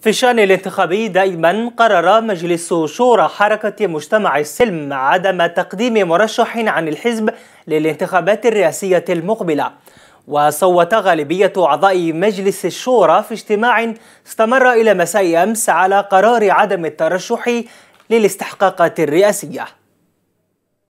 في الشأن الانتخابي دائما قرر مجلس شورى حركة مجتمع السلم عدم تقديم مرشح عن الحزب للانتخابات الرئاسية المقبلة وصوت غالبية أعضاء مجلس الشورى في اجتماع استمر إلى مساء أمس على قرار عدم الترشح للاستحقاقات الرئاسية